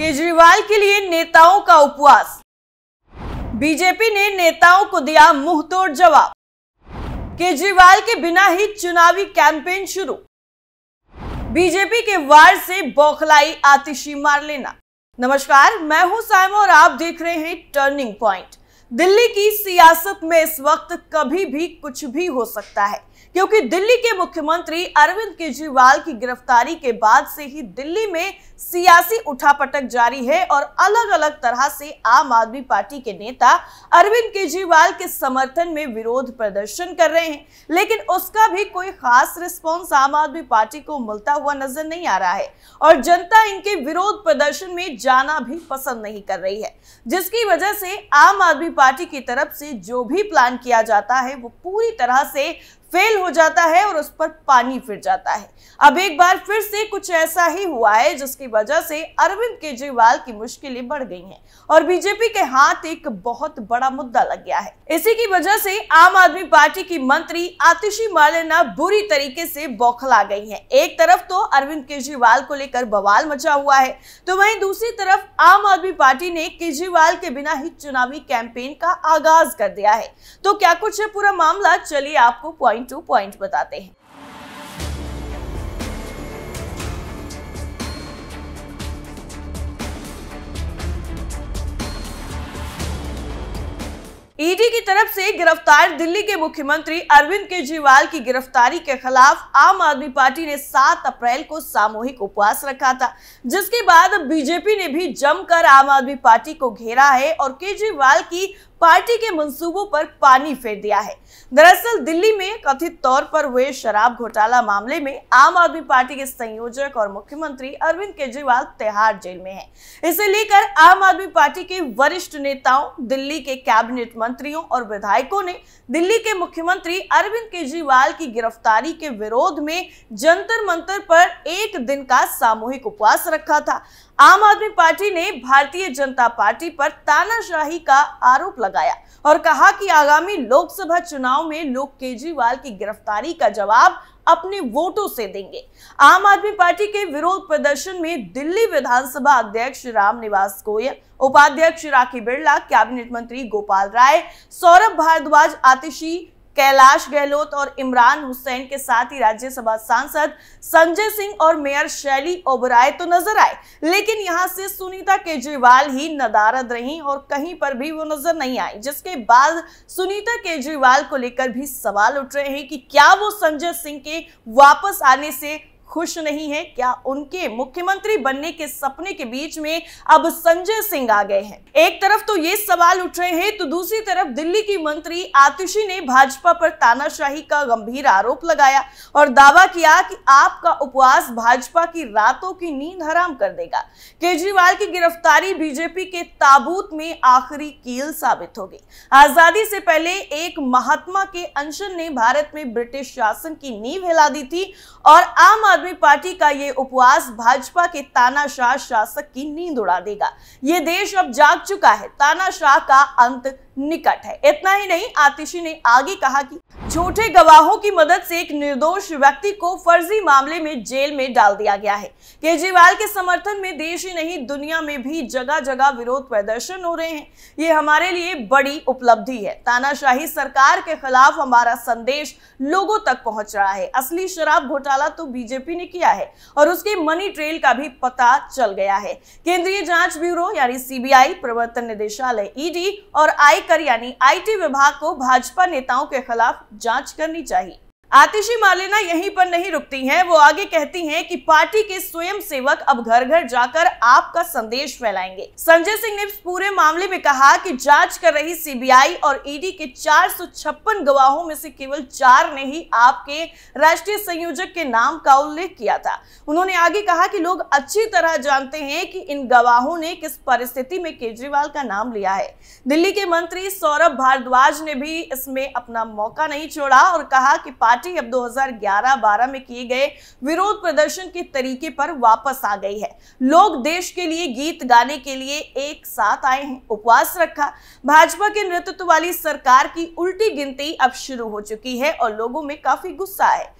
केजरीवाल के लिए नेताओं का उपवास बीजेपी ने नेताओं को दिया मुंहतोड़ जवाब केजरीवाल के बिना ही चुनावी कैंपेन शुरू बीजेपी के वार से बौखलाई आतिशी मार लेना नमस्कार मैं हूं साइम और आप देख रहे हैं टर्निंग पॉइंट दिल्ली की सियासत में इस वक्त कभी भी कुछ भी हो सकता है क्योंकि दिल्ली के मुख्यमंत्री अरविंद केजरीवाल की गिरफ्तारी के बाद से ही दिल्ली में सियासी उठापटक जारी है और अलग अलग तरह से आम आदमी पार्टी के नेता अरविंद केजरीवाल के समर्थन में विरोध प्रदर्शन कर रहे हैं लेकिन उसका भी कोई खास रिस्पॉन्स आम आदमी पार्टी को मिलता हुआ नजर नहीं आ रहा है और जनता इनके विरोध प्रदर्शन में जाना भी पसंद नहीं कर रही है जिसकी वजह से आम आदमी पार्टी की तरफ से जो भी प्लान किया जाता है वो पूरी तरह से फेल हो जाता है और उस पर पानी फिर जाता है अब एक बार फिर से कुछ ऐसा ही हुआ है जिसकी वजह से अरविंद केजरीवाल की मुश्किलें बढ़ गई हैं और बीजेपी के हाथ एक बहुत बड़ा मुद्दा लग गया है इसी की वजह से आम आदमी पार्टी की मंत्री आतिशी मालिना बुरी तरीके से बौखला गई है एक तरफ तो अरविंद केजरीवाल को लेकर बवाल मचा हुआ है तो वही दूसरी तरफ आम आदमी पार्टी ने केजरीवाल के बिना ही चुनावी कैंपेन का आगाज कर दिया है तो क्या कुछ है पूरा मामला चलिए आपको पॉइंट पॉइंट टू पॉइंट बताते हैं ईडी e की तरफ से गिरफ्तार दिल्ली के मुख्यमंत्री अरविंद केजरीवाल की गिरफ्तारी के खिलाफ आम आदमी पार्टी ने 7 अप्रैल को सामूहिक उपवास रखा था जिसके बाद बीजेपी ने भी जमकर आम आदमी पार्टी को घेरा है और केजरीवाल की पार्टी के मंसूबों पर पानी फेर दिया है दरअसल दिल्ली में कथित तौर पर हुए शराब घोटाला मामले में आम आदमी पार्टी के संयोजक और मुख्यमंत्री अरविंद केजरीवाल तिहाड़ जेल में हैं। इसे लेकर आम आदमी पार्टी के वरिष्ठ नेताओं दिल्ली के कैबिनेट मंत्रियों और विधायकों ने दिल्ली के मुख्यमंत्री अरविंद केजरीवाल की गिरफ्तारी के विरोध में जंतर मंत्र पर एक दिन का सामूहिक उपवास रखा था आम आदमी पार्टी ने भारतीय जनता पार्टी पर तानाशाही का आरोप लगा लगाया और कहा कि आगामी लोकसभा चुनाव में लोग केजरीवाल की गिरफ्तारी का जवाब अपने वोटों से देंगे आम आदमी पार्टी के विरोध प्रदर्शन में दिल्ली विधानसभा अध्यक्ष राम निवास गोयल उपाध्यक्ष राखी बिरला कैबिनेट मंत्री गोपाल राय सौरभ भारद्वाज आतिशी कैलाश गहलोत और इमरान हुसैन के साथ ही राज्यसभा सांसद संजय सिंह और मेयर शैली ओबराय तो नजर आए लेकिन यहां से सुनीता केजरीवाल ही नदारद रही और कहीं पर भी वो नजर नहीं आई जिसके बाद सुनीता केजरीवाल को लेकर भी सवाल उठ रहे हैं कि क्या वो संजय सिंह के वापस आने से खुश नहीं है क्या उनके मुख्यमंत्री बनने के सपने के बीच में अब संजय सिंह आ गए हैं एक तरफ तो ये सवाल उठ रहे हैं तो दूसरी तरफ दिल्ली की मंत्री आतिशी ने भाजपा पर तानाशाही का गंभीर आरोप लगाया और दावा किया कि आपका उपवास भाजपा की रातों की नींद हराम कर देगा केजरीवाल की गिरफ्तारी बीजेपी के ताबूत में आखिरी कील साबित होगी आजादी से पहले एक महात्मा के अंशन ने भारत में ब्रिटिश शासन की नींव हिला दी थी और आम आदमी आदमी पार्टी का ये उपवास भाजपा के तानाशाह शासक की नींद उड़ा देगा ये देश अब जाग चुका है तानाशाह का अंत निकट है इतना ही नहीं आतिशी ने आगे कहा कि झूठे गवाहों की मदद से एक निर्दोष व्यक्ति को फर्जी मामले में जेल में डाल दिया गया है केजरीवाल के समर्थन में देश ही नहीं दुनिया में भी जगह जगह विरोध प्रदर्शन हो रहे हैं ये हमारे लिए बड़ी उपलब्धि है तानाशाही सरकार के खिलाफ हमारा संदेश लोगों तक पहुंच रहा है असली शराब घोटाला तो बीजेपी आईबीपी ने किया है और उसकी मनी ट्रेल का भी पता चल गया है केंद्रीय जांच ब्यूरो यानी सीबीआई प्रवर्तन निदेशालय ईडी e और आयकर यानी आईटी विभाग को भाजपा नेताओं के खिलाफ जांच करनी चाहिए आतिशी मालिना यहीं पर नहीं रुकती हैं वो आगे कहती हैं कि पार्टी के स्वयं सेवक अब घर घर जाकर आपका संदेश फैलाएंगे संजय सिंह ने पूरे मामले में कहा कि जांच कर रही सीबीआई और ईडी के चार गवाहों में से केवल चार ने ही आपके राष्ट्रीय संयोजक के नाम का उल्लेख किया था उन्होंने आगे कहा कि लोग अच्छी तरह जानते हैं कि इन गवाहों ने किस परिस्थिति में केजरीवाल का नाम लिया है दिल्ली के मंत्री सौरभ भारद्वाज ने भी इसमें अपना मौका नहीं छोड़ा और कहा कि पार्टी पार्टी अब 2011-12 में किए गए विरोध प्रदर्शन के तरीके पर वापस आ गई है लोग देश के लिए गीत गाने के लिए एक साथ आए हैं उपवास रखा भाजपा के नेतृत्व वाली सरकार की उल्टी गिनती अब शुरू हो चुकी है और लोगों में काफी गुस्सा है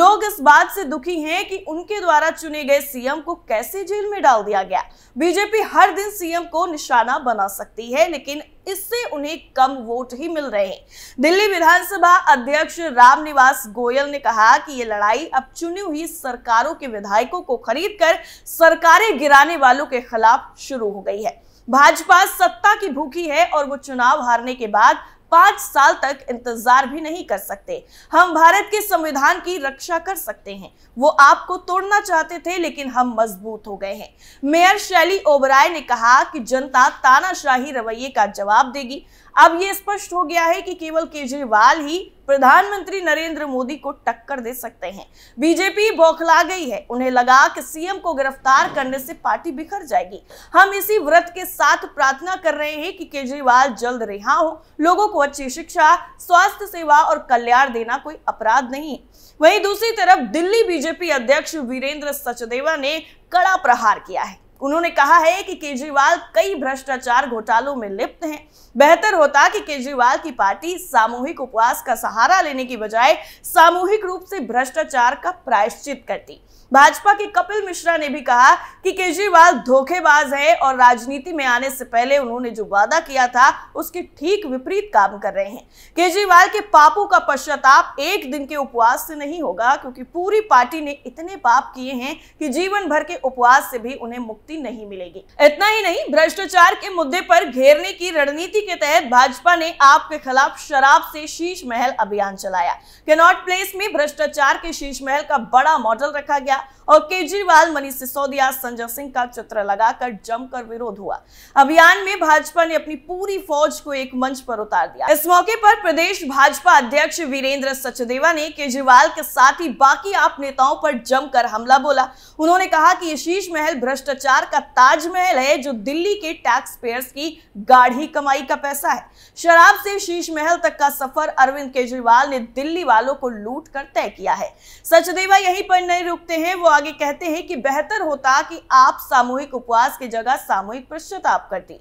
लोग इस बात से दुखी हैं कि उनके द्वारा चुने गए सीएम को कैसे जेल में डाल दिया गया बीजेपी हर दिन सीएम को निशाना बना सकती है लेकिन इससे उन्हें कम वोट ही मिल रहे हैं दिल्ली विधानसभा अध्यक्ष रामनिवास गोयल ने कहा कि ये लड़ाई अब चुनी हुई सरकारों के विधायकों को खरीद कर सरकारें गिराने वालों के खिलाफ शुरू हो गई है भाजपा सत्ता की भूखी है और वो चुनाव हारने के बाद पांच साल तक इंतजार भी नहीं कर सकते हम भारत के संविधान की रक्षा कर सकते हैं वो आपको तोड़ना चाहते थे लेकिन हम मजबूत हो गए हैं मेयर शैली ओबराय ने कहा कि जनता तानाशाही रवैये का जवाब देगी अब ये स्पष्ट हो गया है कि केवल केजरीवाल ही प्रधानमंत्री नरेंद्र मोदी को टक्कर दे सकते हैं बीजेपी बौखला गई है उन्हें लगा कि सीएम को गिरफ्तार करने से पार्टी बिखर जाएगी हम इसी व्रत के साथ प्रार्थना कर रहे हैं कि केजरीवाल जल्द रिहा हो लोगों को को अच्छी शिक्षा स्वास्थ्य सेवा और कल्याण देना कोई अपराध नहीं वहीं दूसरी तरफ दिल्ली बीजेपी अध्यक्ष वीरेंद्र सचदेवा ने कड़ा प्रहार किया है उन्होंने कहा है कि केजरीवाल कई भ्रष्टाचार घोटालों में लिप्त हैं बेहतर होता कि केजरीवाल की पार्टी सामूहिक उपवास का सहारा लेने की बजाय सामूहिक रूप से भ्रष्टाचार का प्रायश्चित करती भाजपा के कपिल मिश्रा ने भी कहा कि केजरीवाल धोखेबाज है और राजनीति में आने से पहले उन्होंने जो वादा किया था उसके ठीक विपरीत काम कर रहे हैं केजरीवाल के पापों का पश्चाताप एक दिन के उपवास से नहीं होगा क्योंकि पूरी पार्टी ने इतने पाप किए हैं कि जीवन भर के उपवास से भी उन्हें मुक्ति नहीं मिलेगी इतना ही नहीं भ्रष्टाचार के मुद्दे पर घेरने की रणनीति के तहत भाजपा ने आपके खिलाफ शराब से शीश महल अभियान चलाया कैनॉट प्लेस में भ्रष्टाचार के शीश महल का बड़ा मॉडल रखा गया गया और केजरीवाल मनीष सिसोदिया संजय सिंह का चित्र लगाकर जमकर विरोध हुआ अभियान में भाजपा ने अपनी पूरी फौज को एक मंच पर उतार दिया इस मौके पर प्रदेश भाजपा अध्यक्ष वीरेंद्र सचदेवा ने केजरीवाल के साथ ही बाकी आप नेताओं पर जमकर हमला बोला उन्होंने कहा कि ये शीश महल भ्रष्टाचार का ताजमहल है जो दिल्ली के टैक्स पेयर्स की गाढ़ी कमाई का पैसा है शराब से शीश महल तक का सफर अरविंद केजरीवाल ने दिल्ली वालों को लूट कर तय किया है सचदेवा यहीं पर नहीं रुकते हैं हैं वो आगे कहते हैं कि बेहतर होता कि आप सामूहिक उपवास की जगह सामूहिक पश्चाताप करती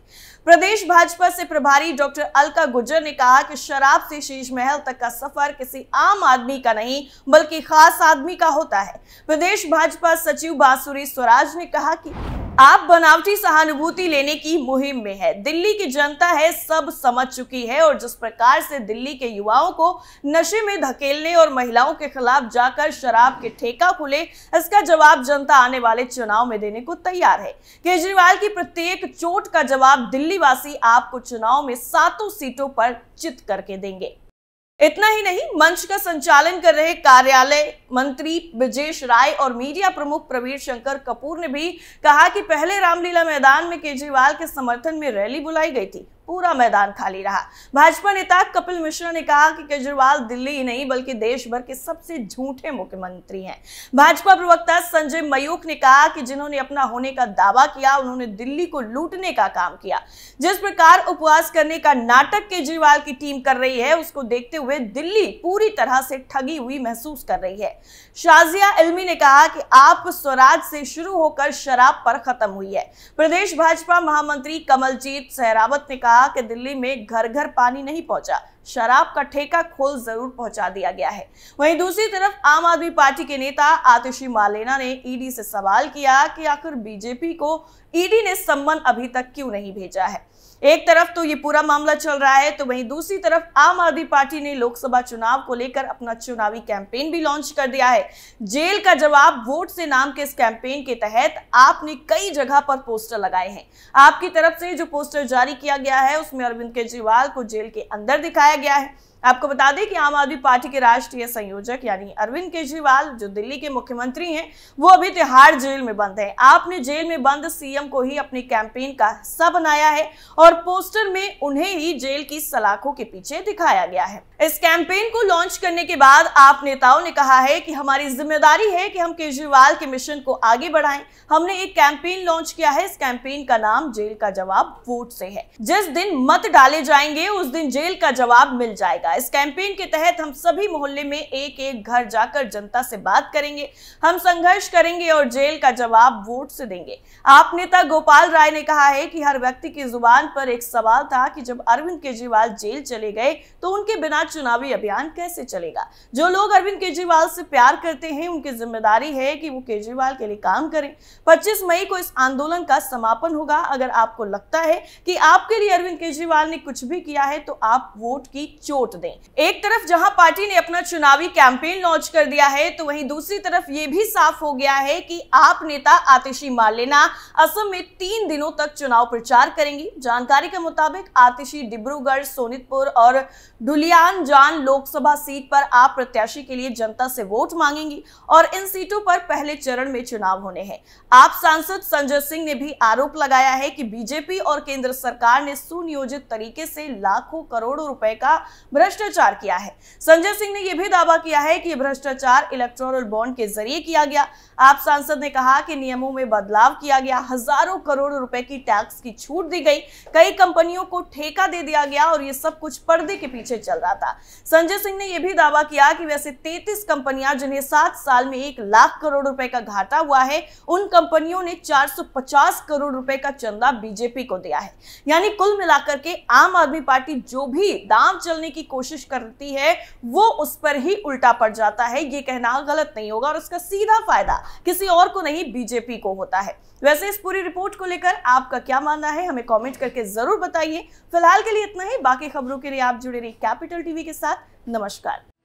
प्रदेश भाजपा से प्रभारी डॉक्टर अलका गुज्जर ने कहा कि शराब से शीश महल तक का सफर किसी आम आदमी का नहीं बल्कि खास आदमी का होता है प्रदेश भाजपा सचिव बासुरी स्वराज ने कहा कि आप बनावटी सहानुभूति लेने की मुहिम में है दिल्ली की जनता है सब समझ चुकी है और जिस प्रकार से दिल्ली के युवाओं को नशे में धकेलने और महिलाओं के खिलाफ जाकर शराब के ठेका खुले इसका जवाब जनता आने वाले चुनाव में देने को तैयार है केजरीवाल की प्रत्येक चोट का जवाब दिल्लीवासी आपको चुनाव में सातों सीटों पर चित करके देंगे इतना ही नहीं मंच का संचालन कर रहे कार्यालय मंत्री ब्रजेश राय और मीडिया प्रमुख प्रवीर शंकर कपूर ने भी कहा कि पहले रामलीला मैदान में केजरीवाल के समर्थन में रैली बुलाई गई थी पूरा मैदान खाली रहा भाजपा नेता कपिल मिश्रा ने कहा कि केजरीवाल दिल्ली ही नहीं बल्कि देश भर के सबसे झूठे मुख्यमंत्री हैं भाजपा प्रवक्ता संजय मयूख ने कहा कि जिन्होंने अपना होने का दावा किया उन्होंने दिल्ली को लूटने का काम किया जिस प्रकार उपवास करने का नाटक केजरीवाल की टीम कर रही है उसको देखते हुए दिल्ली पूरी तरह से ठगी हुई महसूस कर रही है शाजिया इल्मी ने कहा कि आप स्वराज से शुरू होकर शराब पर खत्म हुई है प्रदेश भाजपा महामंत्री कमलजीत सहरावत ने कहा कि दिल्ली में घर घर पानी नहीं पहुंचा शराब का ठेका खोल जरूर पहुंचा दिया गया है वहीं दूसरी तरफ आम आदमी पार्टी के नेता आतिशी मालेना ने ईडी से सवाल किया कि आखिर बीजेपी को ईडी ने सम्मन अभी तक क्यों नहीं भेजा है एक तरफ तो ये पूरा मामला चल रहा है तो वहीं दूसरी तरफ आम आदमी पार्टी ने लोकसभा चुनाव को लेकर अपना चुनावी कैंपेन भी लॉन्च कर दिया है जेल का जवाब वोट से नाम के इस कैंपेन के तहत आपने कई जगह पर पोस्टर लगाए हैं आपकी तरफ से जो पोस्टर जारी किया गया है उसमें अरविंद केजरीवाल को जेल के अंदर दिखाया गया है आपको बता दें कि आम आदमी पार्टी के राष्ट्रीय संयोजक यानी अरविंद केजरीवाल जो दिल्ली के मुख्यमंत्री हैं वो अभी तिहाड़ जेल में बंद हैं आपने जेल में बंद सीएम को ही अपनी कैंपेन का हिस्सा बनाया है और पोस्टर में उन्हें ही जेल की सलाखों के पीछे दिखाया गया है इस कैंपेन को लॉन्च करने के बाद आप नेताओं ने कहा है कि हमारी जिम्मेदारी है कि हम केजरीवाल के मिशन को आगे बढ़ाएं हमने एक कैंपेन लॉन्च किया है इस कैंपेन का नाम जेल का जवाब वोट से है जिस दिन मत डाले जाएंगे उस दिन जेल का जवाब मिल जाएगा जाएगा इस कैंपेन के तहत हम सभी मोहल्ले में एक एक घर जाकर जनता से बात करेंगे हम संघर्ष करेंगे और जेल का जवाब वोट से देंगे आप नेता गोपाल राय ने कहा है कि हर व्यक्ति की जुबान पर एक सवाल था कि जब अरविंद केजरीवाल जेल चले गए तो उनके बिना चुनावी अभियान कैसे चलेगा जो लोग अरविंद केजरीवाल से प्यार करते हैं उनकी जिम्मेदारी है कि वो केजरीवाल के लिए काम करें पच्चीस मई को इस आंदोलन का समापन होगा अगर आपको लगता है कि आपके लिए अरविंद केजरीवाल ने कुछ भी किया है तो आप वोट की चोट दें एक तरफ जहां पार्टी ने अपना चुनावी कैंपेन लॉन्च कर दिया है तो वहीं दूसरी तरफ ये भी साफ हो गया है कि आप नेता आतिशी मालेना असम में तीन दिनों तक चुनाव प्रचार करेंगी जानकारी के मुताबिक आतिशी डिब्रूगढ़ सोनितपुर और डुलियान जान लोकसभा सीट पर आप प्रत्याशी के लिए जनता से वोट मांगेंगी और इन सीटों पर पहले चरण में चुनाव होने हैं आप सांसद संजय सिंह ने भी आरोप लगाया है कि बीजेपी और केंद्र सरकार ने सुनियोजित तरीके से लाखों करोड़ों रुपए का भ्रष्टाचार किया है संजय सिंह ने यह भी दावा किया है कि भ्रष्टाचार इलेक्ट्रोनल बॉन्ड के जरिए किया गया आप सांसद ने कहा कि नियमों में बदलाव किया गया हजारों करोड़ रुपए की टैक्स की छूट दी गई कई कंपनियों को ठेका दे दिया गया और ये सब कुछ पर्दे के पीछे चल रहा था संजय सिंह ने यह भी दावा किया कि वैसे तैतीस कंपनियां जिन्हें सात साल में एक लाख करोड़ रुपए का घाटा हुआ है उन कंपनियों ने चार करोड़ रुपए का चंदा बीजेपी को दिया है यानी कुल मिलाकर के आम आदमी पार्टी जो भी दाम चलने की कोशिश करती है वो उस पर ही उल्टा पड़ जाता है ये कहना गलत नहीं होगा और उसका सीधा फायदा किसी और को नहीं बीजेपी को होता है वैसे इस पूरी रिपोर्ट को लेकर आपका क्या मानना है हमें कमेंट करके जरूर बताइए फिलहाल के लिए इतना ही बाकी खबरों के लिए आप जुड़े रहिए कैपिटल टीवी के साथ नमस्कार